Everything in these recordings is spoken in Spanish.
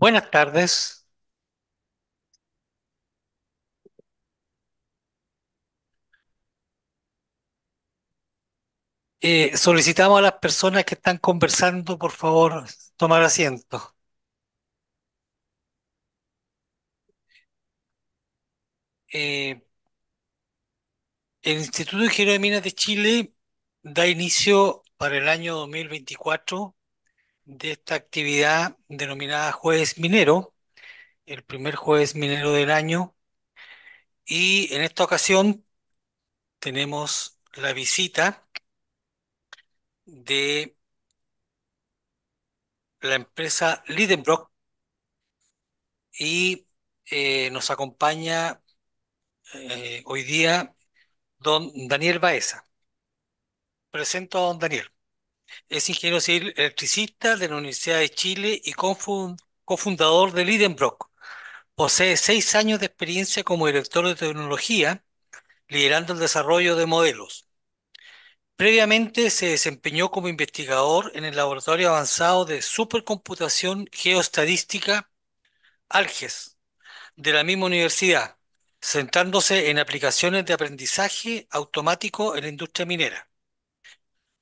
Buenas tardes. Eh, solicitamos a las personas que están conversando, por favor, tomar asiento. Eh, el Instituto de de Minas de Chile da inicio para el año 2024 de esta actividad denominada Jueves Minero, el primer jueves minero del año. Y en esta ocasión tenemos la visita de la empresa Lidenbrock y eh, nos acompaña eh, hoy día don Daniel Baeza. Presento a don Daniel. Es ingeniero civil electricista de la Universidad de Chile y cofundador de Lidenbrock. Posee seis años de experiencia como director de tecnología, liderando el desarrollo de modelos. Previamente se desempeñó como investigador en el Laboratorio Avanzado de Supercomputación Geoestadística ALGES de la misma universidad, centrándose en aplicaciones de aprendizaje automático en la industria minera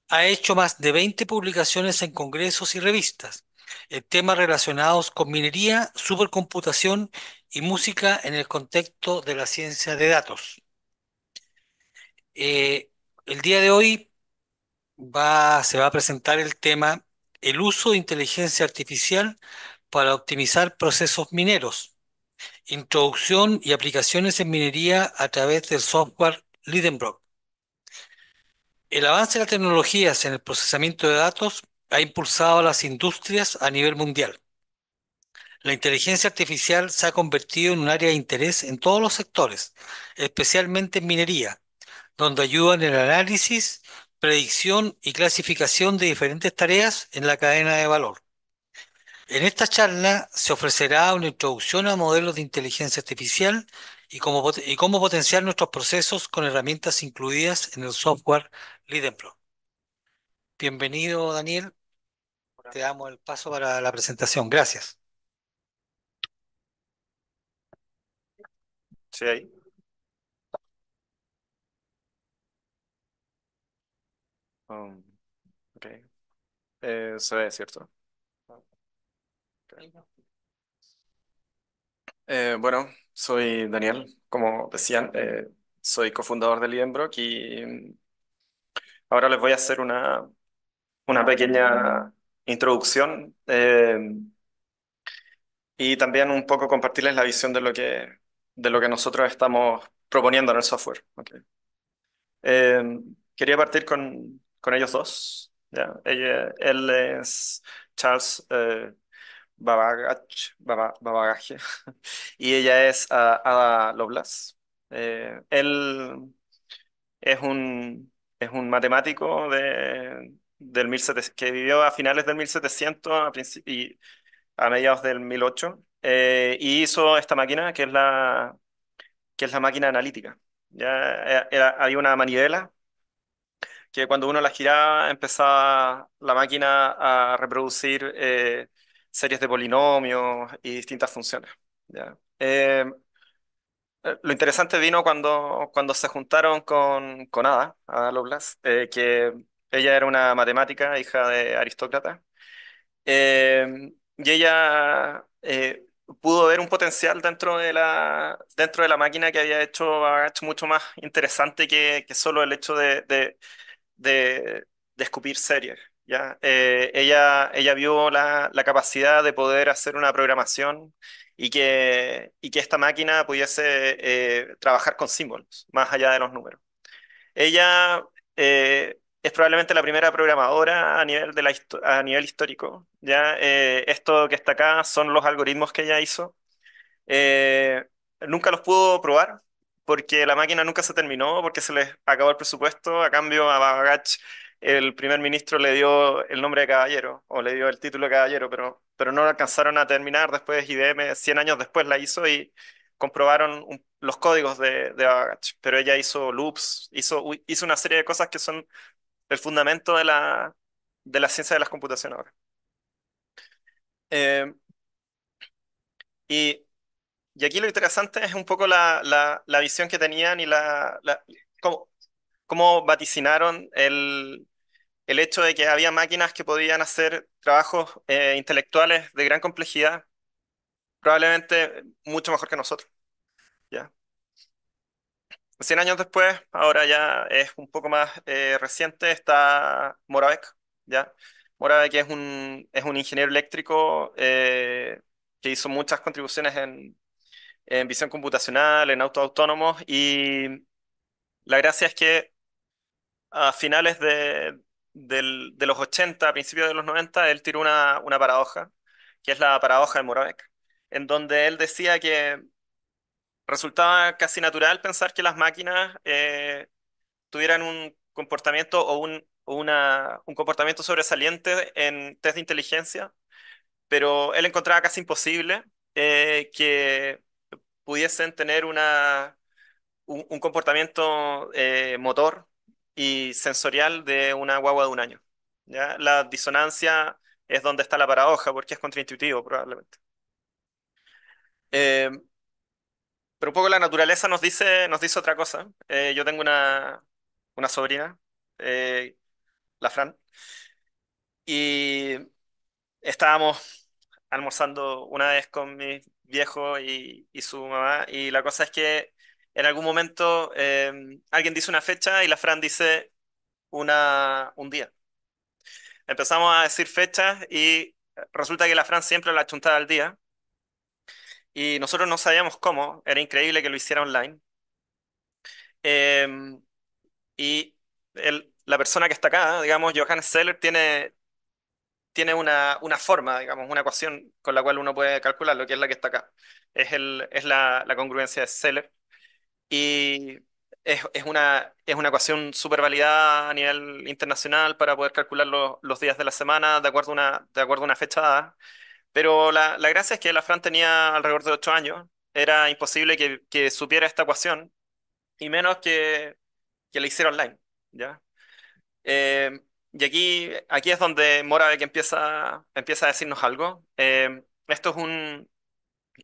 ha hecho más de 20 publicaciones en congresos y revistas en temas relacionados con minería, supercomputación y música en el contexto de la ciencia de datos. Eh, el día de hoy va, se va a presentar el tema el uso de inteligencia artificial para optimizar procesos mineros, introducción y aplicaciones en minería a través del software Lidenbrock. El avance de las tecnologías en el procesamiento de datos ha impulsado a las industrias a nivel mundial. La inteligencia artificial se ha convertido en un área de interés en todos los sectores, especialmente en minería, donde ayudan en el análisis, predicción y clasificación de diferentes tareas en la cadena de valor. En esta charla se ofrecerá una introducción a modelos de inteligencia artificial y cómo, y cómo potenciar nuestros procesos con herramientas incluidas en el software Lidenpro. Bienvenido, Daniel. Te damos el paso para la presentación. Gracias. Sí, ahí. Eh, se ve, ¿cierto? Eh, bueno, soy Daniel, como decían, eh, soy cofundador de Lidenbrock y Ahora les voy a hacer una, una pequeña introducción eh, y también un poco compartirles la visión de lo que, de lo que nosotros estamos proponiendo en el software. Eh, quería partir con, con ellos dos. él es Charles eh, y ella es ah, Ada Loblas. Eh, él es un es un matemático de, del que vivió a finales del 1700 a y a mediados del 1800, eh, y hizo esta máquina que es la, que es la máquina analítica. Ya eh, había una manivela que cuando uno la giraba empezaba la máquina a reproducir eh, series de polinomios y distintas funciones. ¿ya? Lo interesante vino cuando, cuando se juntaron con, con Ada, Ada Lovelace, eh, que ella era una matemática, hija de aristócrata, em, y ella eh, pudo ver un potencial dentro de la, dentro de la máquina que había hecho mucho más interesante que, que solo el hecho de, de, de, escupir series. ¿ya? Eh, ella, ella vio la, la capacidad de poder hacer una programación y que, que esta máquina pudiese eh, trabajar con símbolos, más allá de los números. Ella eh, es probablemente la primera programadora a nivel, de la, a nivel histórico. ¿ya? Eh, esto que está acá son los algoritmos que ella hizo. nunca los pudo probar porque la máquina nunca se terminó, porque se les acabó el presupuesto. A cambio, a Bagach el primer ministro le dio el nombre de caballero o le dio el título de caballero, pero, pero no alcanzaron a terminar. Después IBM, 100 años después, la hizo y comprobaron los códigos de, de Pero ella hizo loops, hizo, hizo una serie de cosas que son el fundamento de la, de la ciencia de las computaciones ahora. Em, y, aquí lo interesante es un poco la, la, visión que tenían y la, la cómo vaticinaron el, hecho de que había máquinas que podían hacer trabajos eh, intelectuales de gran complejidad, probablemente mucho mejor que nosotros. ¿ya? años después, ahora ya es un poco más eh, reciente, está Moravec. ¿ya? Moravec es un, es un ingeniero eléctrico eh, que hizo muchas contribuciones en, en visión computacional, en autos autónomos, y la gracia es que a finales de, los 80, a principios de los 90, él tiró una, una paradoja, que es la paradoja de Moravec, en donde él decía que resultaba casi natural pensar que las máquinas eh, tuvieran un comportamiento o un, comportamiento sobresaliente en test de inteligencia, pero él encontraba casi imposible eh, que pudiesen tener un, comportamiento eh, motor y sensorial de una guagua de un año. ¿ya? La disonancia es donde está la paradoja, porque es contraintuitivo probablemente. Eh, pero un poco la naturaleza nos dice, nos dice otra cosa. Eh, yo tengo una, sobrina, eh, la Fran, y estábamos almorzando una vez con mi viejo y su mamá, y la cosa es que en algún momento em, alguien dice una fecha y la Fran dice un día. Empezamos a decir fechas y resulta que la Fran siempre la chuntaba al día. Y nosotros no sabíamos cómo, era increíble que lo hiciera online. Em, y la persona que está acá, digamos, Johannes Seller, tiene, tiene una, forma, digamos, una ecuación con la cual uno puede calcular lo que es la que está acá. Es, el, es la, la congruencia de Seller. Y es, es una, es una ecuación súper validada a nivel internacional para poder calcular los, días de la semana de acuerdo a una, de acuerdo a una fecha dada. Pero la, la gracia es que la Fran tenía alrededor de ocho años, era imposible que, que supiera esta ecuación, y menos que, que la hiciera online, ¿ya? Eh, y aquí, aquí es donde Mora empieza, empieza a decirnos algo. Eh, esto, es un,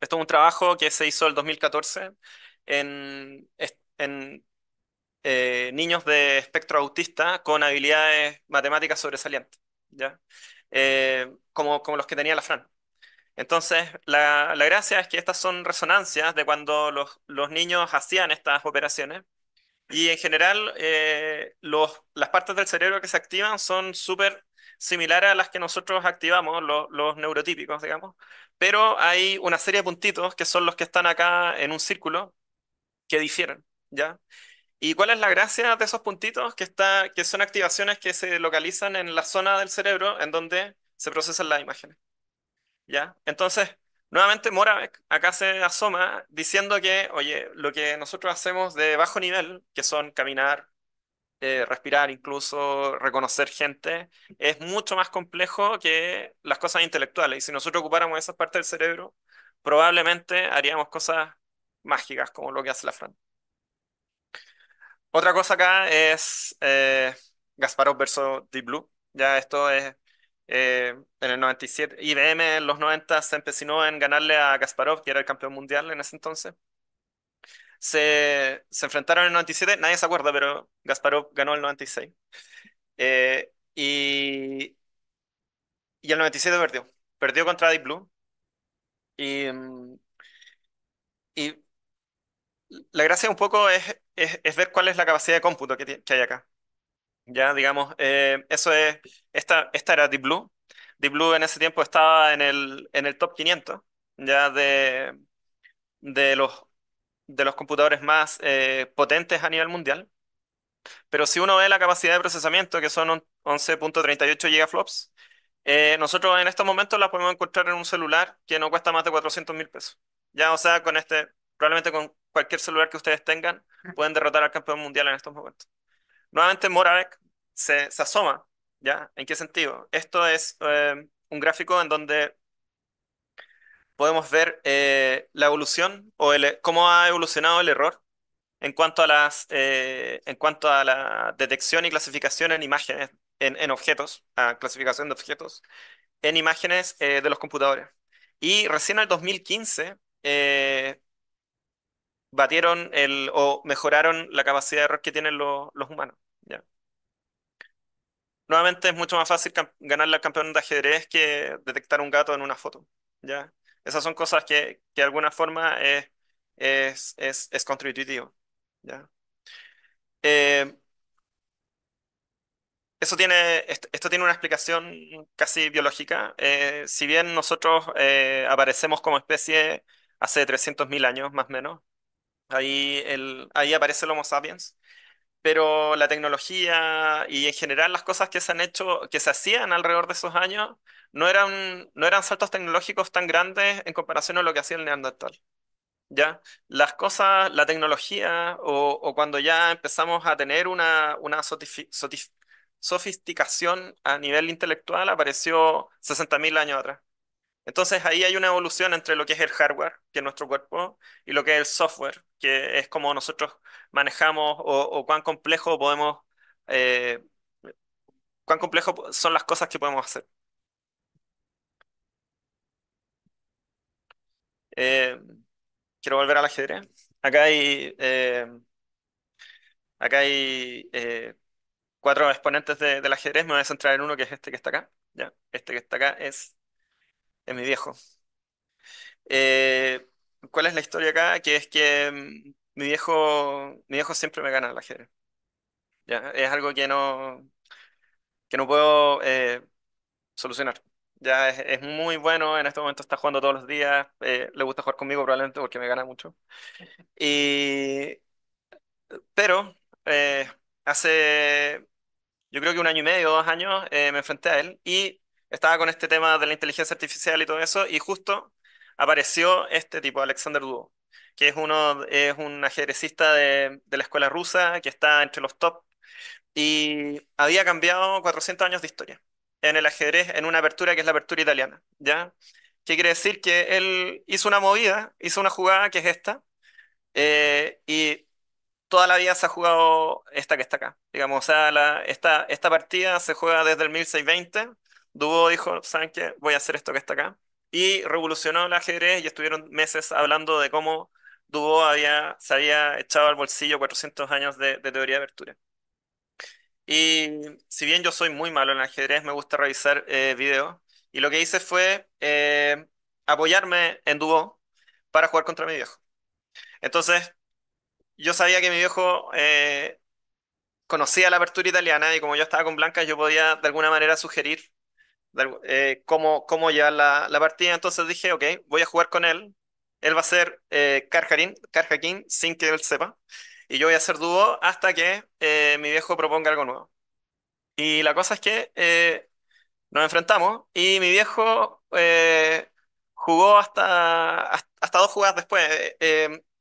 esto es un trabajo que se hizo el 2014 en, en eh, niños de espectro autista con habilidades matemáticas sobresalientes, ¿ya? Eh, como, como los que tenía la Fran. Entonces, la, la, gracia es que estas son resonancias de cuando los, los niños hacían estas operaciones. Y en general, eh, los, las partes del cerebro que se activan son súper similares a las que nosotros activamos, los neurotípicos, digamos. Pero hay una serie de puntitos que son los que están acá en un círculo, que difieren, ¿ya? ¿Y cuál es la gracia de esos puntitos? Que, está, que son activaciones que se localizan en la zona del cerebro en donde se procesan las imágenes. ¿Ya? Entonces, nuevamente Moravec acá se asoma diciendo que, oye, lo que nosotros hacemos de bajo nivel, que son caminar, eh, respirar incluso, reconocer gente, es mucho más complejo que las cosas intelectuales. Y si nosotros ocupáramos esas partes del cerebro, probablemente haríamos cosas mágicas como lo que hace la Fran. Otra cosa acá es eh, Gasparov versus Deep Blue. Ya esto es eh, en el 97. IBM en los 90 se empecinó en ganarle a Gasparov, que era el campeón mundial en ese entonces. Se, enfrentaron en el 97, nadie se acuerda, pero Gasparov ganó el 96. Eh, y, y el 97 perdió. Perdió contra Deep Blue. Y, mm, y la gracia un poco es, ver cuál es la capacidad de cómputo que, hay acá. Ya, digamos, eh, eso es, esta, esta era Deep Blue. Deep Blue en ese tiempo estaba en el, en el top 500, ya de, de, los, de los computadores más eh, potentes a nivel mundial. Pero si uno ve la capacidad de procesamiento, que son 11.38 gigaflops, eh, nosotros en estos momentos la podemos encontrar en un celular que no cuesta más de 400 mil pesos. Ya, o sea, con este, probablemente con cualquier celular que ustedes tengan, ah. pueden derrotar al campeón mundial en estos momentos. Nuevamente, Morarek se, asoma, ¿ya? ¿En qué sentido? Esto es eh, un gráfico en donde podemos ver eh, la evolución o el, cómo ha evolucionado el error en cuanto a, las, eh, en cuanto a la detección y clasificación en imágenes, en, objetos, a clasificación de objetos, en imágenes de los computadores. Y recién en el 2015, batieron el, o mejoraron la capacidad de error que tienen los, humanos. Nuevamente es mucho más fácil ganar al campeón de ajedrez que detectar un gato en una foto. ¿ya? Esas son cosas que, de alguna forma es, es, es, eh, eso tiene, esto tiene una explicación casi biológica. Eh, si bien nosotros eh, aparecemos como especie hace 300.000 años, más o menos, Ahí, el, ahí aparece el Homo sapiens, pero la tecnología y en general las cosas que se han hecho, que se hacían alrededor de esos años, no eran, no eran saltos tecnológicos tan grandes en comparación a lo que hacía el neandertal. ¿Ya? Las cosas, la tecnología, o, cuando ya empezamos a tener una, una sofisticación a nivel intelectual, apareció 60.000 años atrás. Entonces ahí hay una evolución entre lo que es el hardware, que es nuestro cuerpo, y lo que es el software, que es como nosotros manejamos o, cuán complejo podemos, eh, cuán complejo son las cosas que podemos hacer. Eh, quiero volver al ajedrez. Acá hay, eh, acá hay cuatro exponentes del ajedrez. Me voy a centrar en uno que es este que está acá. Ya, este que está acá es es mi viejo. Eh, ¿cuál es la historia acá? Que es que mm, mi viejo, mi viejo siempre me gana el ajedrez. ¿ya? Es algo que no, que no puedo eh, solucionar. Ya es, muy bueno, en este momento está jugando todos los días, eh, le gusta jugar conmigo probablemente porque me gana mucho. Y, pero hace, yo creo que un año y medio, dos años, me enfrenté a él y estaba con este tema de la inteligencia artificial y todo eso, y justo apareció este tipo, Alexander Duo, que es, uno, es un ajedrecista de, la escuela rusa que está entre los top y había cambiado 400 años de historia en el ajedrez, en una apertura que es la apertura italiana, ¿ya? ¿Qué quiere decir? Que él hizo una movida, hizo una jugada que es esta, eh, y toda la vida se ha jugado esta que está acá, digamos, esta, esta partida se juega desde el 1620 Dubo dijo, ¿saben qué? Voy a hacer esto que está acá. Y revolucionó el ajedrez y estuvieron meses hablando de cómo Dubo había, se había echado al bolsillo 400 años de, teoría de apertura. Y si bien yo soy muy malo en ajedrez, me gusta revisar eh, videos. Y lo que hice fue eh, apoyarme en Dubo para jugar contra mi viejo. Entonces, yo sabía que mi viejo eh, conocía la apertura italiana y como yo estaba con Blanca, yo podía de alguna manera sugerir como eh, cómo, cómo la, la, partida. Entonces dije, ok, voy a jugar con él. Él va a ser eh, sin que él sepa. Y yo voy a hacer dúo hasta que eh, mi viejo proponga algo nuevo. Y la cosa es que eh, nos enfrentamos y mi viejo jugó hasta, hasta dos jugadas después.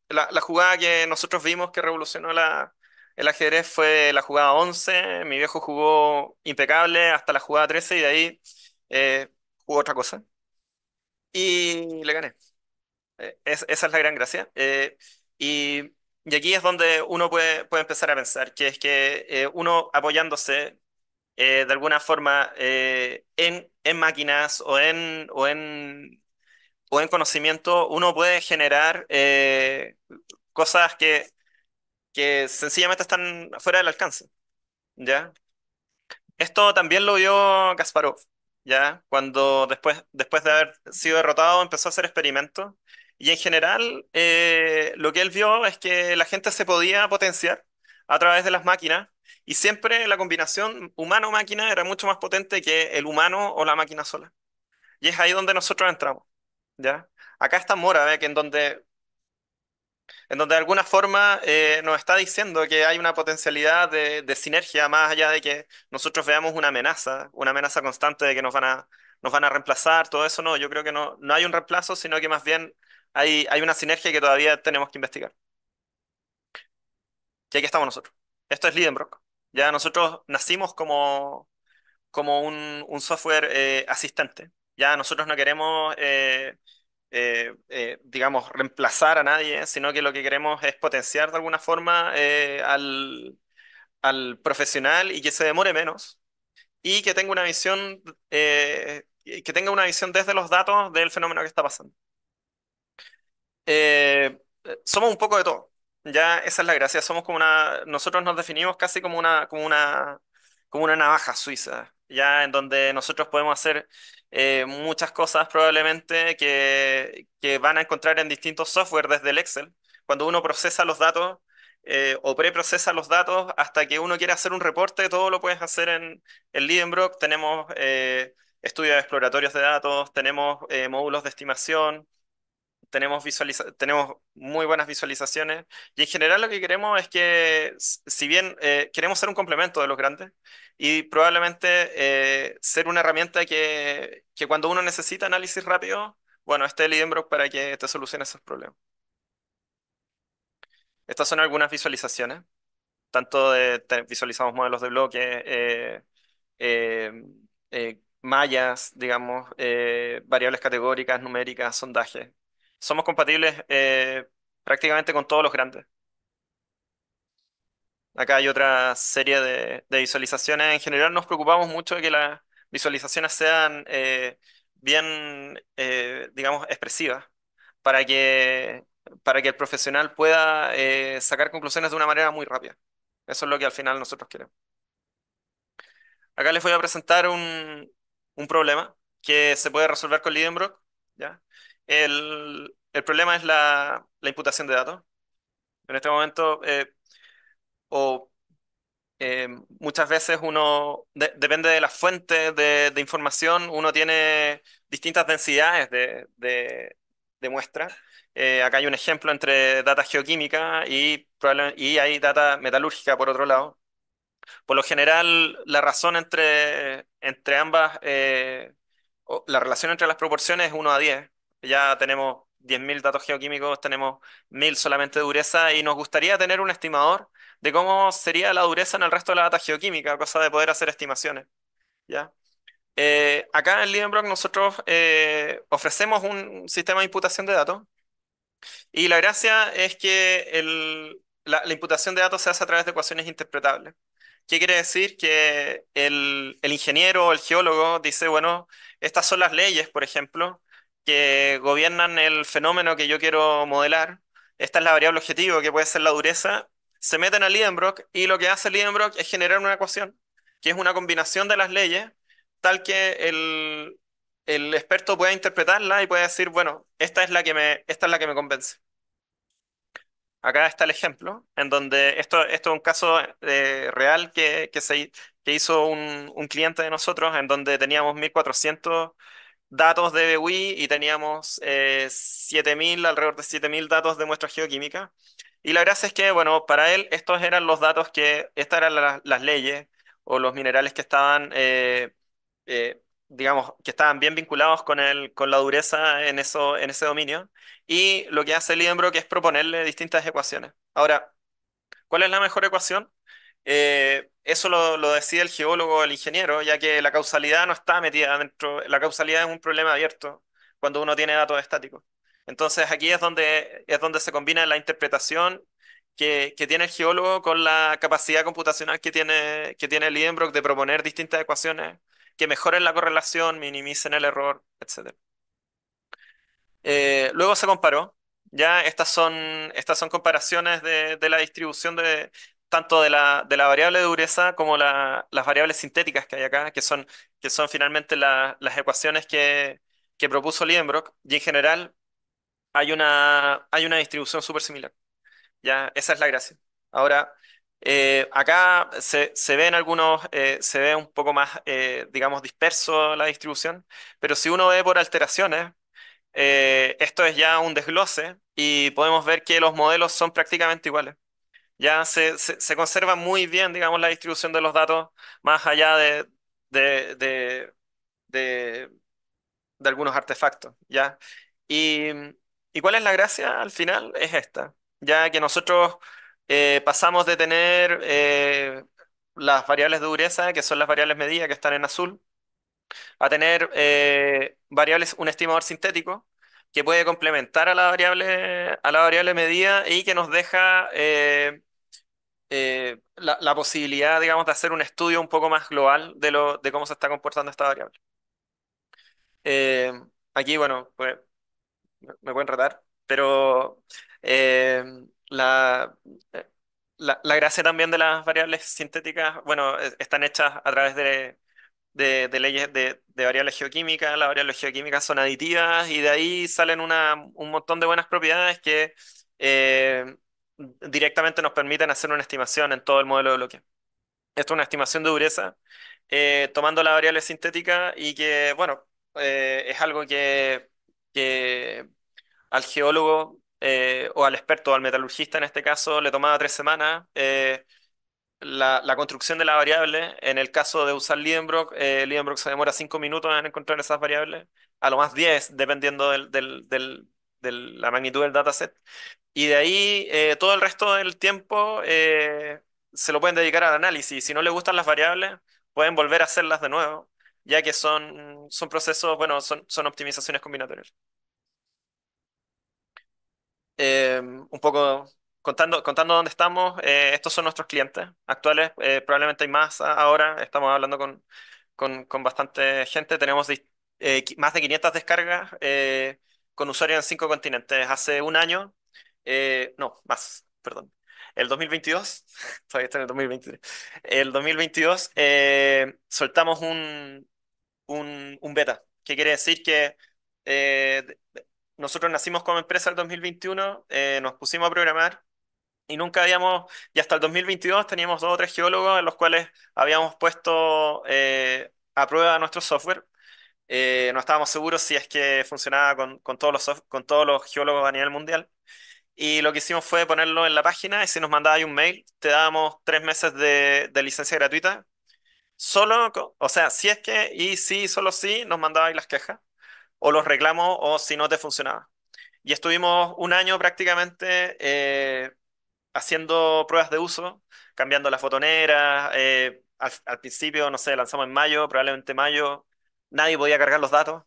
La, jugada que nosotros vimos que revolucionó la, el ajedrez fue la jugada 11. Mi viejo jugó impecable hasta la jugada 13 y de ahí eh, otra cosa y le gané. Eh, esa es la gran gracia. Eh, y, aquí es donde uno puede, empezar a pensar, que es que eh, uno apoyándose de alguna forma en, máquinas o en, o, o conocimiento, uno puede generar cosas que, que sencillamente están fuera del alcance. ¿Ya? Esto también lo vio Kasparov ¿ya? Cuando después, después de haber sido derrotado empezó a hacer experimentos. Y en general, eh, lo que él vio es que la gente se podía potenciar a través de las máquinas y siempre la combinación humano-máquina era mucho más potente que el humano o la máquina sola. Y es ahí donde nosotros entramos, ¿ya? Acá está Mora, ¿ve? ¿eh? que en donde en donde de alguna forma eh, nos está diciendo que hay una potencialidad de, sinergia más allá de que nosotros veamos una amenaza, una amenaza constante de que nos van a, nos van a reemplazar, todo eso no, yo creo que no, no hay un reemplazo, sino que más bien hay, hay una sinergia que todavía tenemos que investigar. Y aquí estamos nosotros. Esto es Lidenbrock. Ya nosotros nacimos como, como un, software eh, asistente. Ya nosotros no queremos... Eh, eh, eh, digamos, reemplazar a nadie, sino que lo que queremos es potenciar de alguna forma eh, al, al, profesional y que se demore menos y que tenga una visión, que tenga una visión desde los datos del fenómeno que está pasando. somos un poco de todo. Ya esa es la gracia, somos como una, nosotros nos definimos casi como una, como una, como una navaja suiza ya en donde nosotros podemos hacer eh, muchas cosas probablemente que, van a encontrar en distintos software desde el Excel. Cuando uno procesa los datos eh, o preprocesa los datos hasta que uno quiere hacer un reporte, todo lo puedes hacer en, el Lidenbrock. Tenemos eh, estudios exploratorios de datos, tenemos módulos de estimación, tenemos, tenemos muy buenas visualizaciones y en general lo que queremos es que, si bien eh, queremos ser un complemento de los grandes y probablemente eh, ser una herramienta que, que, cuando uno necesita análisis rápido, bueno, esté el Edinburgh para que te solucione esos problemas. Estas son algunas visualizaciones, tanto de, visualizamos modelos de bloques eh, mallas, digamos, variables categóricas, numéricas, sondajes. Somos compatibles eh, prácticamente con todos los grandes. Acá hay otra serie de, visualizaciones. En general nos preocupamos mucho de que las visualizaciones sean eh, bien, eh, digamos, expresivas, para que, para que el profesional pueda sacar conclusiones de una manera muy rápida. Eso es lo que al final nosotros queremos. Acá les voy a presentar un, un problema que se puede resolver con Lidenbrock, ¿ya? El, el problema es la, la, imputación de datos. En este momento, eh, o eh, muchas veces uno, depende de la fuente de, de, información, uno tiene distintas densidades de, de, muestra. Eh, acá hay un ejemplo entre data geoquímica y, y hay data metalúrgica por otro lado. Por lo general, la razón entre, entre ambas, la relación entre las proporciones es 1 a 10. Ya tenemos 10.000 datos geoquímicos, tenemos 1.000 solamente de dureza y nos gustaría tener un estimador de cómo sería la dureza en el resto de la data geoquímica, cosa de poder hacer estimaciones. ¿ya? Eh, acá en Lidenbrock nosotros eh, ofrecemos un sistema de imputación de datos y la gracia es que la, imputación de datos se hace a través de ecuaciones interpretables. ¿Qué quiere decir? Que el, el ingeniero o el geólogo dice, bueno, estas son las leyes, por ejemplo, que gobiernan el fenómeno que yo quiero modelar, esta es la variable objetivo que puede ser la dureza, se meten a Lidenbrock y lo que hace Lidenbrock es generar una ecuación, que es una combinación de las leyes, tal que el, experto pueda interpretarla y pueda decir, bueno, esta es la que me, esta es la que me convence. Acá está el ejemplo, en donde esto, esto es un caso eh, real que, se, que hizo un, un, cliente de nosotros, en donde teníamos 1400 datos de BWI y teníamos 7000, eh, alrededor de 7000 datos de muestra geoquímica. Y la gracia es que, bueno, para él estos eran los datos que, estas eran las leyes o los minerales que estaban, eh, eh, digamos, que estaban bien vinculados con, el, con la dureza en, eso, en ese dominio. Y lo que hace que es proponerle distintas ecuaciones. Ahora, ¿cuál es la mejor ecuación? Eso lo, lo, decide el geólogo o el ingeniero, ya que la causalidad no está metida dentro. La causalidad es un problema abierto cuando uno tiene datos estáticos. Entonces aquí es donde, es donde se combina la interpretación que, tiene el geólogo con la capacidad computacional que tiene, que tiene Lidenbrock de proponer distintas ecuaciones que mejoren la correlación, minimicen el error, etc. Eh, luego se comparó. Ya estas son, estas son comparaciones de la distribución de, tanto de la, variable de dureza como las variables sintéticas que hay acá, que son, finalmente las ecuaciones que, propuso Lidenbrock, y en general hay una, distribución súper similar. ¿ya? Esa es la gracia. Ahora, eh, acá se, ven algunos, eh, se ve un poco más, eh, digamos, disperso la distribución, pero si uno ve por alteraciones, esto es ya un desglose y podemos ver que los modelos son prácticamente iguales ya se, se, conserva muy bien, digamos, la distribución de los datos, más allá de, de, algunos artefactos, ¿ya? Y, cuál es la gracia al final? Es esta, ya que nosotros eh, pasamos de tener eh, las variables de dureza, que son las variables medidas que están en azul, a tener eh, variables, un estimador sintético, que puede complementar a la variable, a la variable medida y que nos deja eh, la, posibilidad, digamos, de hacer un estudio un poco más global de, lo, de cómo se está comportando esta variable. Eh, aquí, bueno, pues me pueden retar, pero eh, la, la, gracia también de las variables sintéticas, bueno, e, están hechas a través de, leyes de, variables geoquímicas, las variables geoquímicas son aditivas y de ahí salen una, un montón de buenas propiedades que directamente nos permiten hacer una estimación en todo el modelo de bloque. Esto es una estimación de dureza, eh, tomando la variable sintética y que, bueno, eh, es algo que, al geólogo eh, o al experto, o al metalurgista en este caso, le tomaba tres semanas. La, construcción de la variable, en el caso de usar Lidenbrock, Lidenbrock se demora cinco minutos en encontrar esas variables, a lo más diez, dependiendo del de la magnitud del dataset. Y de ahí eh, todo el resto del tiempo eh, se lo pueden dedicar al análisis. Si no les gustan las variables, pueden volver a hacerlas de nuevo, ya que son, son procesos, bueno, son, son optimizaciones combinatorias. Em, un poco contando, contando dónde estamos, eh, estos son nuestros clientes actuales, probablemente hay más ahora, estamos hablando con, con, con bastante gente, tenemos más de 500 descargas con usuarios en cinco continentes. Hace un año, eh, no, más, perdón. El 2022, todavía está en el 2023. El 2022 eh, soltamos un, un, beta, que quiere decir que eh, nosotros nacimos como empresa el 2021, nos pusimos a programar y nunca habíamos, y hasta el 2022 teníamos dos o tres geólogos en los cuales habíamos puesto a prueba nuestro software eh, no estábamos seguros si es que funcionaba con, todos los con todos los geólogos a nivel mundial. Y lo que hicimos fue ponerlo en la página y si nos ahí un mail, te dábamos tres meses de, de licencia gratuita. Solo, o sea, si es que, y sí, solo si, nos ahí las quejas o los reclamos o si no te funcionaba. Y estuvimos un año prácticamente eh, haciendo pruebas de uso, cambiando las fotoneras. Eh, al, principio, no sé, lanzamos en mayo, probablemente mayo, nadie podía cargar los datos.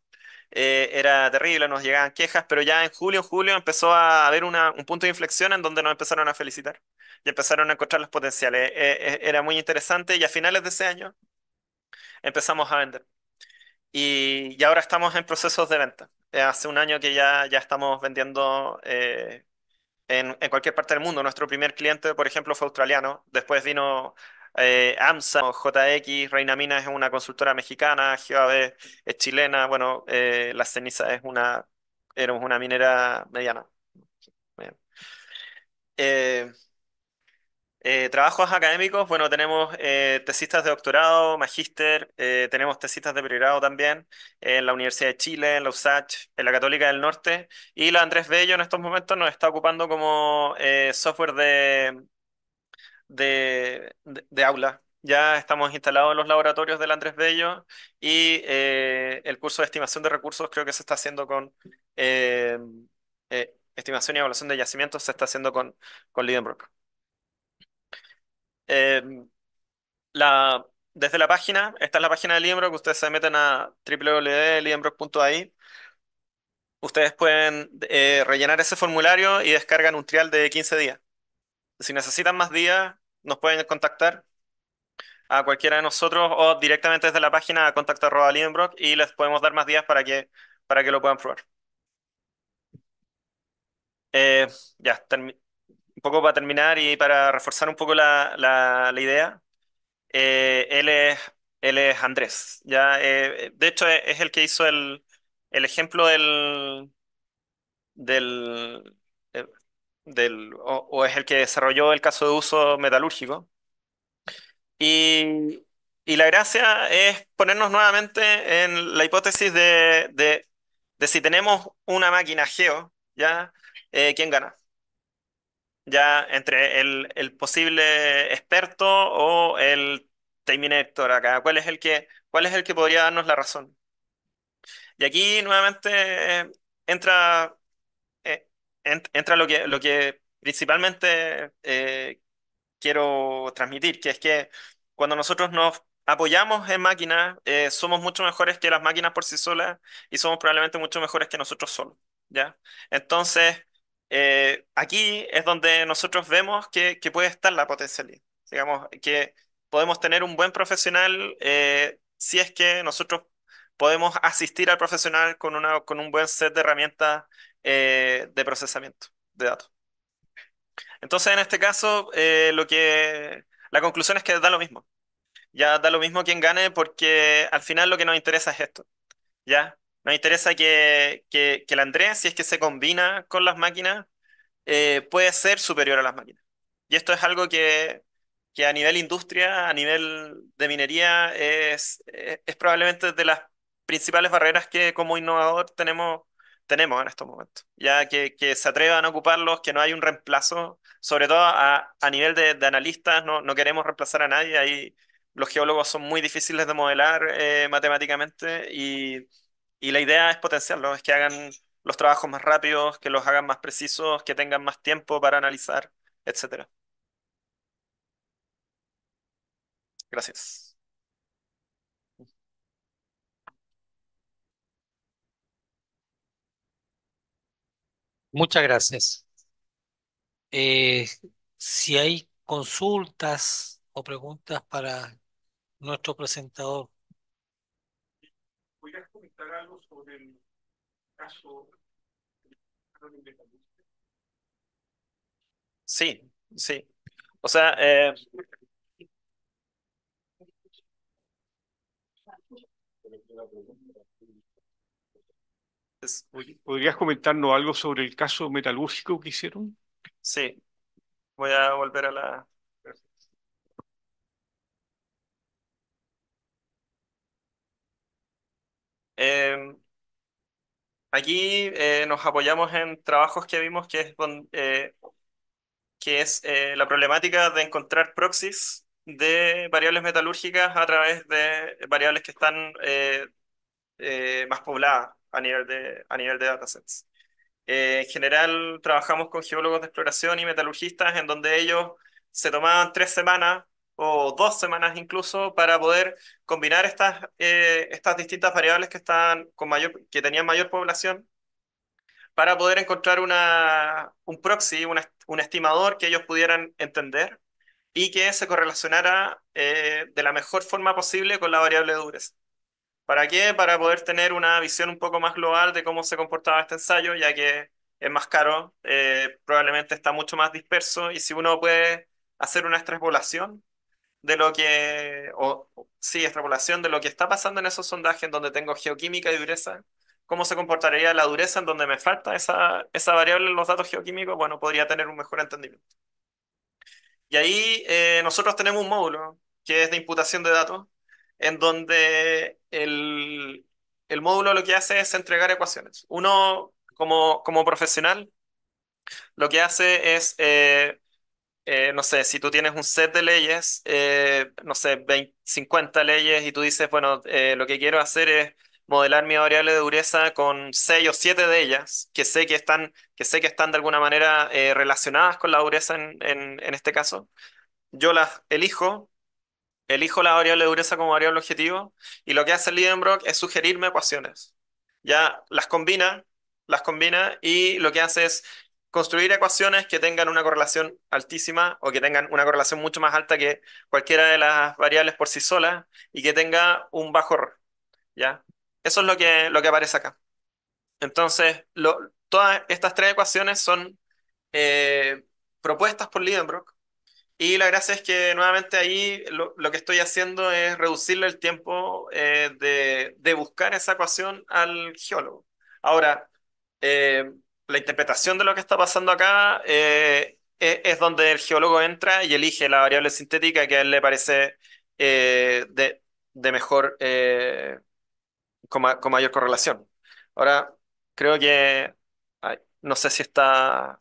Eh, era terrible, nos llegaban quejas, pero ya en julio, julio empezó a haber un punto de inflexión en donde nos empezaron a felicitar y empezaron a encontrar los potenciales. Eh, eh, era muy interesante y a finales de ese año empezamos a vender. Y, ahora estamos en procesos de venta. hace un año que ya, ya estamos vendiendo en, en, cualquier parte del mundo. Nuestro primer cliente, por ejemplo, fue australiano. Después vino eh, AMSA, JX, Reina Mina es una consultora mexicana, GeoAB es chilena, bueno, eh, La Ceniza es una, éramos una minera mediana. Eh, trabajos académicos, bueno, tenemos eh, tesistas de doctorado, magíster, tenemos tesistas de pregrado también en la Universidad de Chile, en la USACH, en la Católica del Norte, y la Andrés Bello en estos momentos nos está ocupando como software de, de, aula. Ya estamos instalados en los laboratorios del Andrés Bello y eh, el curso de estimación de recursos creo que se está haciendo con eh, eh, estimación y evaluación de yacimientos, se está haciendo con, con desde la página, esta es la página de Lidenbrook, ustedes se meten a www.lidenbrook.ai. Ustedes pueden rellenar ese formulario y descargan un trial de 15 días si necesitan más días, nos pueden contactar a cualquiera de nosotros o directamente desde la página a y les podemos dar más días para que, para que lo puedan probar. Eh, ya, un poco para terminar y para reforzar un poco la, idea, eh, él, es, él es Andrés. ¿ya? Eh, de hecho, es, el que hizo el, el ejemplo del, del del, o, es el que desarrolló el caso de uso metalúrgico. Y, la gracia es ponernos nuevamente en la hipótesis de, si tenemos una máquina geo, ¿ya? Eh, ¿Quién gana? Ya entre el, posible experto o el Terminator acá, ¿cuál es el que, cuál es el que podría darnos la razón? Y aquí nuevamente eh, entra entra lo que, lo que principalmente eh, quiero transmitir, que es que cuando nosotros nos apoyamos en máquinas, eh, somos mucho mejores que las máquinas por sí solas y somos probablemente mucho mejores que nosotros solos, ¿ya? Entonces, eh, aquí es donde nosotros vemos que, puede estar la potencialidad, digamos, que podemos tener un buen profesional si es que nosotros podemos asistir al profesional con, una, con un buen set de herramientas eh, de procesamiento de datos. Entonces, en este caso, eh, lo que, la conclusión es que da lo mismo. Ya da lo mismo quien gane porque al final lo que nos interesa es esto. ¿ya? Nos interesa que, que, que si es que se combina con las máquinas, eh, puede ser superior a las máquinas. Y esto es algo que, a nivel industria, a nivel de minería, es, es probablemente de las principales barreras que como innovador tenemos tenemos en estos momentos. Ya que, se atrevan a ocuparlos, que no hay un reemplazo, sobre todo a, a nivel de, analistas, no, queremos reemplazar a nadie. Ahí los geólogos son muy difíciles de modelar eh, matemáticamente y, la idea es potenciarlos, es que hagan los trabajos más rápidos, que los hagan más precisos, que tengan más tiempo para analizar, etc. Gracias. Muchas gracias. Eh, si hay consultas o preguntas para nuestro presentador. ¿Podrías comentar algo sobre el caso de Sí, sí. O sea, eh... ¿Podrías comentarnos algo sobre el caso metalúrgico que hicieron? Sí, voy a volver a la... Em, aquí eh, nos apoyamos en trabajos que vimos que es, eh, que es eh, la problemática de encontrar proxies de variables metalúrgicas a través de variables que están más pobladas a nivel de, a nivel de datasets. Eh, en general, trabajamos con geólogos de exploración y metalurgistas, en donde ellos se tomaban tres semanas o dos semanas incluso para poder combinar estas, eh, estas distintas variables que, están con mayor, que tenían mayor población para poder encontrar una, un proxy, un estimador que ellos pudieran entender y que se correlacionara eh, de la mejor forma posible con la variable de dureza. ¿Para qué? Para poder tener una visión un poco más global de cómo se comportaba este ensayo, ya que es más caro, eh, probablemente está mucho más disperso y si uno puede hacer una extrapolación de lo que, o sí, extrapolación de lo que está pasando en esos sondajes en donde tengo geoquímica y dureza, cómo se comportaría la dureza en donde me falta esa, variable en los datos geoquímicos, bueno, podría tener un mejor entendimiento. Y ahí eh, nosotros tenemos un módulo que es de imputación de datos, en donde el, el módulo lo que hace es entregar ecuaciones. Uno, como, como profesional, lo que hace es, eh, eh, no sé, si tú tienes un set de leyes, eh, no sé, 50 leyes, y tú dices, bueno, lo que quiero hacer es modelar mi variable de dureza con 6 o 7 de ellas, que sé que están, que sé que están de alguna manera relacionadas con la dureza en este caso. Yo las elijo, elijo la variable de dureza como variable objetivo y lo que hace Lidenbrock es sugerirme ecuaciones. Ya las combina, las combina y lo que hace es construir ecuaciones que tengan una correlación altísima o que tengan una correlación mucho más alta que cualquiera de las variables por sí sola y que tenga un bajo error. ¿ya? Eso es lo que, lo que aparece acá. Entonces, todas estas tres ecuaciones son eh, propuestas por Lidenbrock y la gracia es que nuevamente ahí lo, que estoy haciendo es reducirle el tiempo eh, de, buscar esa ecuación al geólogo. Ahora, eh, la interpretación de lo que está pasando acá eh, e, es, donde el geólogo entra y elige la variable sintética que a él le parece de, mejor, con, mayor correlación. Ahora, creo que, no sé si está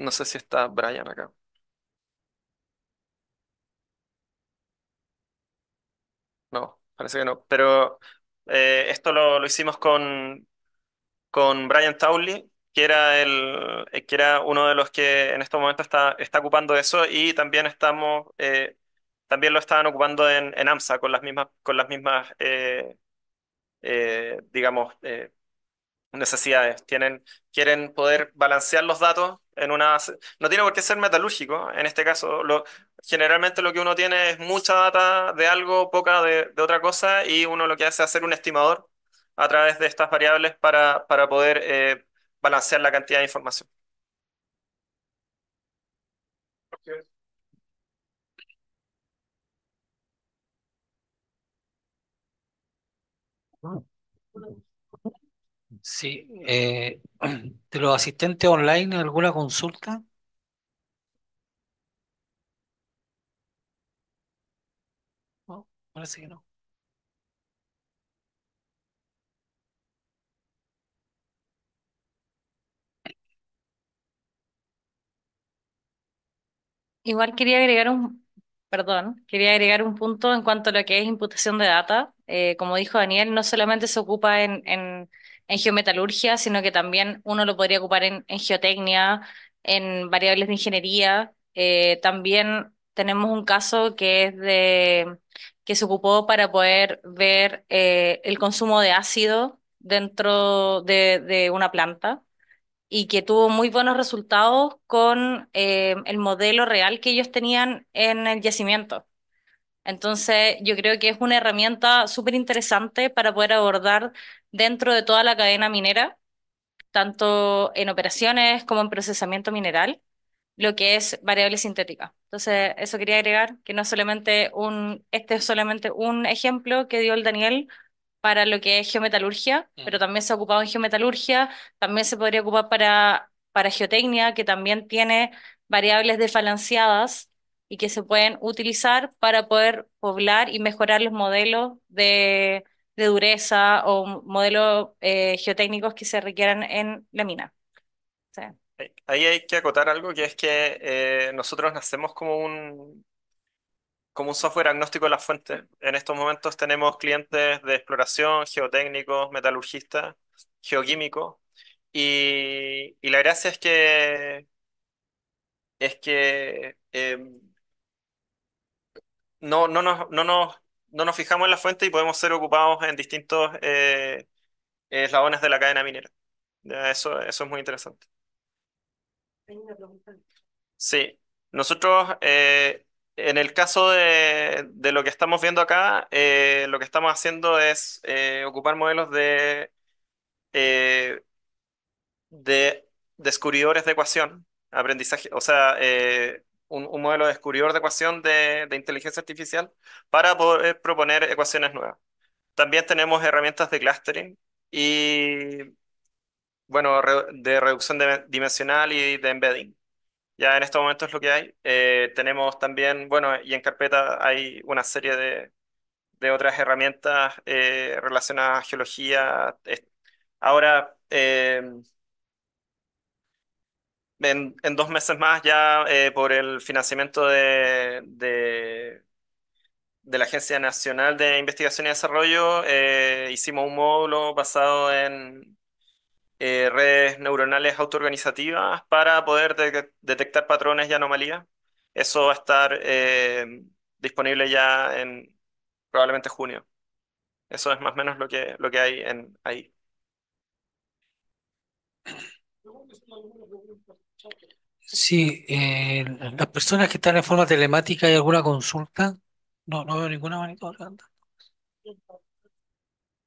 no sé si está Brian acá. No, parece que no. Pero eh, esto lo, hicimos con, con Brian Tauli que era, el, eh, que era uno de los que en estos momentos está, está ocupando eso y también estamos, eh, también lo estaban ocupando en, AMSA con las mismas, con las mismas digamos, necesidades. Tienen, quieren poder balancear los datos una, no tiene por qué ser metalúrgico, en este caso, generalmente lo que uno tiene es mucha data de algo, poca de, otra cosa, y uno lo que hace es hacer un estimador a través de estas variables para, para poder eh, balancear la cantidad de información. Ah. Sí, eh, de los asistentes online, ¿alguna consulta? oh parece que no. Igual quería agregar un, perdón, quería agregar un punto en cuanto a lo que es imputación de data. Eh, como dijo Daniel, no solamente se ocupa en, en en geometalurgia, sino que también uno lo podría ocupar en, geotecnia, en variables de ingeniería. Eh, también tenemos un caso que es de que se ocupó para poder ver eh, el consumo de ácido dentro de, una planta y que tuvo muy buenos resultados con eh, el modelo real que ellos tenían en el yacimiento. Entonces, yo creo que es una herramienta súper interesante para poder abordar dentro de toda la cadena minera, tanto en operaciones como en procesamiento mineral, lo que es variable sintética. Entonces, eso quería agregar, que no solamente un, este es solamente un ejemplo que dio el Daniel para lo que es geometalurgia, mm. pero también se ha ocupado en geometalurgia, también se podría ocupar para, para geotecnia, que también tiene variables desbalanceadas y que se pueden utilizar para poder poblar y mejorar los modelos de, de dureza o modelos eh, geotécnicos que se requieran en la mina. Ahí hay que acotar algo que es que eh, nosotros nacemos como un, como un software agnóstico de la fuente. En estos momentos tenemos clientes de exploración, geotécnicos, metalurgistas, geoquímicos, y, la gracia es que es que no, em, no, no nos no nos fijamos en la fuente y podemos ser ocupados en distintos eh, eslabones de la cadena minera. Eso, eso es muy interesante. Sí, nosotros eh, en el caso de, lo que estamos viendo acá, eh, lo que estamos haciendo es ocupar modelos de, de descubridores de ecuación, aprendizaje, o sea, un, modelo descubridor de ecuación de, inteligencia artificial para poder proponer ecuaciones nuevas. También tenemos herramientas de clustering y, bueno, de reducción dimensional y de embedding. Ya en estos momento es lo que hay. Eh, tenemos también, bueno, y en carpeta hay una serie de, otras herramientas eh, relacionadas a geología. Ahora, eh, en, dos meses más ya eh, por el financiamiento de, la Agencia Nacional de Investigación y Desarrollo, eh, hicimos un módulo basado en eh, redes neuronales autoorganizativas para poder detectar patrones y anomalías. Eso va a estar disponible ya en probablemente junio. Eso es más o menos lo que, lo que hay en, ahí. Sí, eh, las personas que están en forma telemática, ¿hay alguna consulta? No, no veo ninguna manito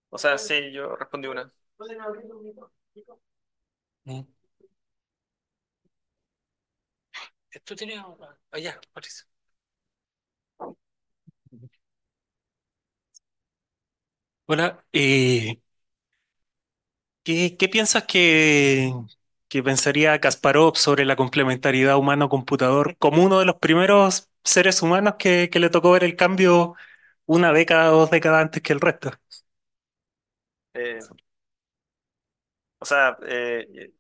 O sea, sí, yo respondí una. Mm. esto ¿Tú tienes Allá, parece. Hola, eh, ¿qué, qué piensas que, que pensaría Kasparov sobre la complementariedad humano-computador como uno de los primeros seres humanos que, le tocó ver el cambio una década, dos décadas antes que el resto. Eh, o sea, eh,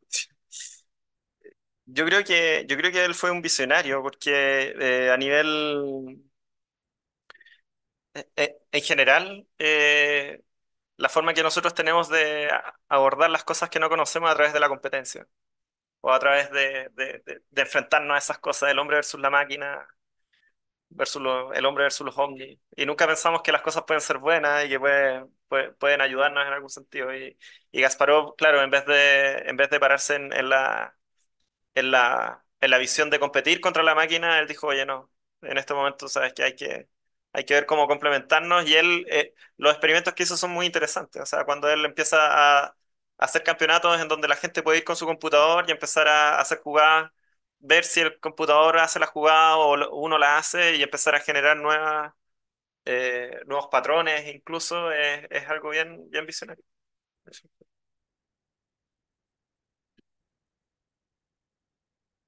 yo creo que, yo creo que él fue un visionario, porque eh, a nivel en general, la forma que nosotros tenemos de abordar las cosas que no conocemos a través de la competencia o a través de, enfrentarnos a esas cosas del hombre versus la máquina, versus el hombre versus los hombres, Y nunca pensamos que las cosas pueden ser buenas y que pueden ayudarnos en algún sentido. Y, y, claro, en vez de, en vez de pararse en, la, en, la, en la visión de competir contra la máquina, él dijo, oye, no, en este momento sabes que hay que... Hay que ver cómo complementarnos y él, eh, los experimentos que hizo son muy interesantes. O sea, cuando él empieza a, hacer campeonatos en donde la gente puede ir con su computador y empezar a hacer jugadas, ver si el computador hace la jugada o uno la hace y empezar a generar nuevas, eh, nuevos patrones, incluso es, es algo bien, bien visionario.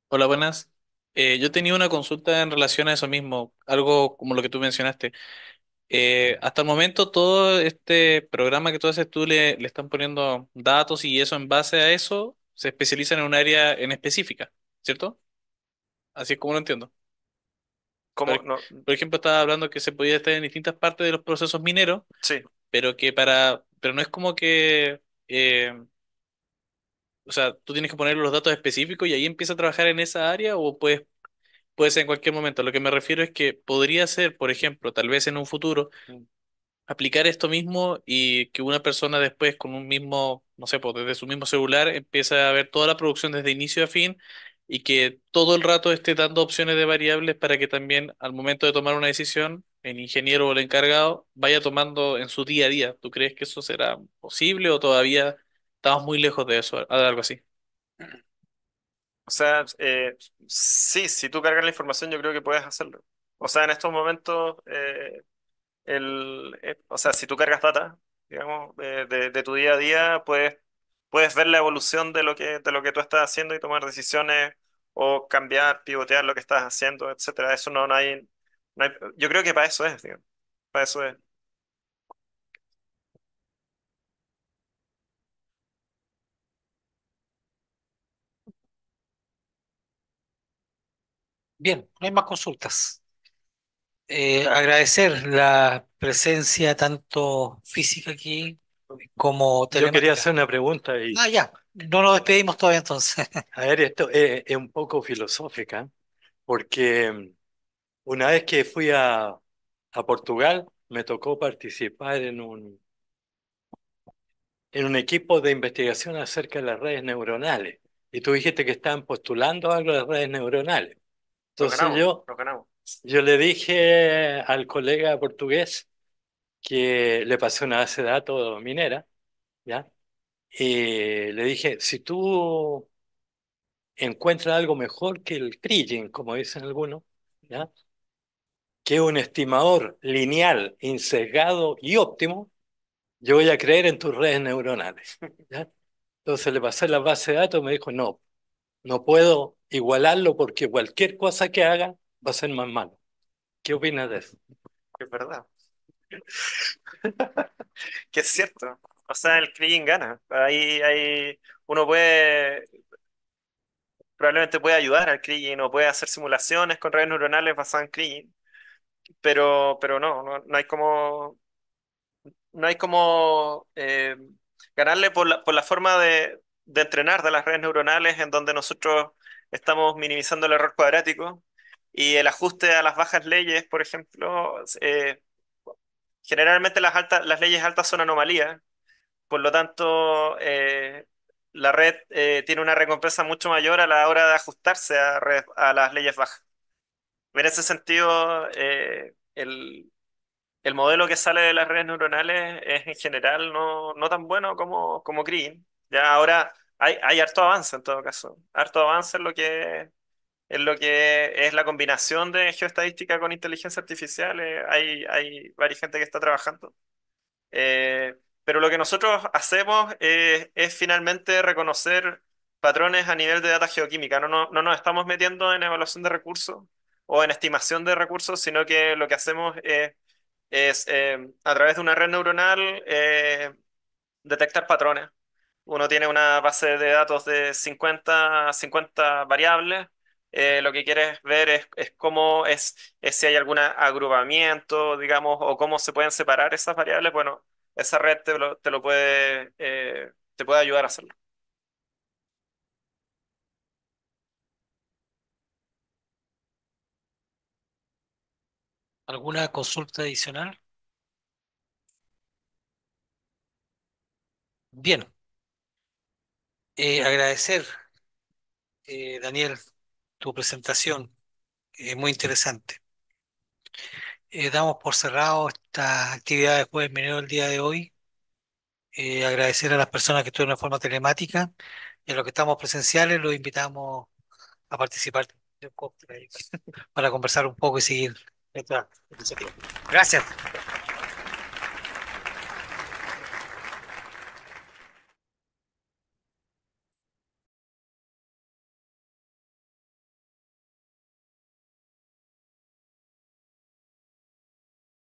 Hola, buenas. Eh, yo tenía una consulta en relación a eso mismo, algo como lo que tú mencionaste. Eh, hasta el momento todo este programa que tú haces, tú le, le, están poniendo datos y eso en base a eso se especializan en un área en específica, ¿cierto? Así es como lo entiendo. Por, ejemplo, estaba hablando que se podía estar en distintas partes de los procesos mineros, sí. pero que para, pero no es como que, eh, o sea, tú tienes que poner los datos específicos y ahí empieza a trabajar en esa área o puedes puede ser en cualquier momento. Lo que me refiero es que podría ser, por ejemplo, tal vez en un futuro, mm. aplicar esto mismo y que una persona después con un mismo, no sé, pues desde su mismo celular empieza a ver toda la producción desde inicio a fin y que todo el rato esté dando opciones de variables para que también al momento de tomar una decisión, el ingeniero o el encargado vaya tomando en su día a día. ¿Tú crees que eso será posible o todavía estamos muy lejos de eso, algo así? O sea, eh, sí, si tú cargas la información, yo creo que puedes hacerlo. O sea, en estos momentos, eh, el, eh, o sea, si tú cargas data, digamos, de, tu día a día, puedes, puedes ver la evolución de lo que, de lo que tú estás haciendo y tomar decisiones o cambiar, pivotear lo que estás haciendo, etcétera. Eso no, no hay, no hay- yo creo que para eso es, digamos, para eso es. Bien, no hay más consultas. Eh, agradecer la presencia tanto física aquí como Yo quería hacer una pregunta y Ah, ya, no nos despedimos todavía entonces. a ver, esto es, un poco filosófica, porque mm, una vez que fui a, Portugal, me tocó participar en un, en un equipo de investigación acerca de las redes neuronales. Y tú dijiste que estaban postulando algo de las redes neuronales. Entonces yo, yo le dije al colega portugués que le pasé una base de datos minera, ¿ya? Y le dije, si tú encuentras algo mejor que el crilling, como dicen algunos, ¿ya? que es un estimador lineal, insesgado y óptimo, yo voy a creer en tus redes neuronales. ¿ya? Entonces le pasé la base de datos y me dijo, no, no puedo igualarlo porque cualquier cosa que haga va a ser más malo. ¿Qué opinas de eso? Es verdad. que es cierto. O sea, el Krillin gana. Ahí, uno puede, probablemente puede ayudar al Krillin o puede hacer simulaciones con redes neuronales basadas en Krillin. Pero, pero no, no, hay como, no hay como eh, ganarle por la, por la forma de, de entrenar de las redes neuronales en donde nosotros estamos minimizando el error cuadrático y el ajuste a las bajas leyes, por ejemplo, eh, generalmente las, altas, las leyes altas son anomalías, por lo tanto, eh, la red eh, tiene una recompensa mucho mayor a la hora de ajustarse a, a las leyes bajas. En ese sentido, el, el, modelo que sale de las redes neuronales es en general no, no tan bueno como, como Green. Ya ahora hay, hay harto avance en todo caso. Harto avance en lo que es lo que es la combinación de geoestadística con inteligencia artificial. Eh, hay, hay varias gente que está trabajando. Eh, pero lo que nosotros hacemos eh, es, finalmente reconocer patrones a nivel de data geoquímica. No, no, nos estamos metiendo en evaluación de recursos o en estimación de recursos, sino que lo que hacemos es, a través de una red neuronal detectar patrones uno tiene una base de datos de 50, 50 variables. Eh, lo que quieres ver es, cómo es, si hay algún agrupamiento, digamos, o cómo se pueden separar esas variables. Bueno, esa red te lo, te lo puede, eh, te puede ayudar a hacerlo. ¿Alguna consulta adicional? Bien, eh, agradecer, eh, Daniel, tu presentación, es muy interesante. Eh, damos por cerrado esta actividad de jueves minero el día de hoy. agradecer a las personas que estuvieron de forma telemática y a los que estamos presenciales los invitamos a participar para conversar un poco y seguir Gracias.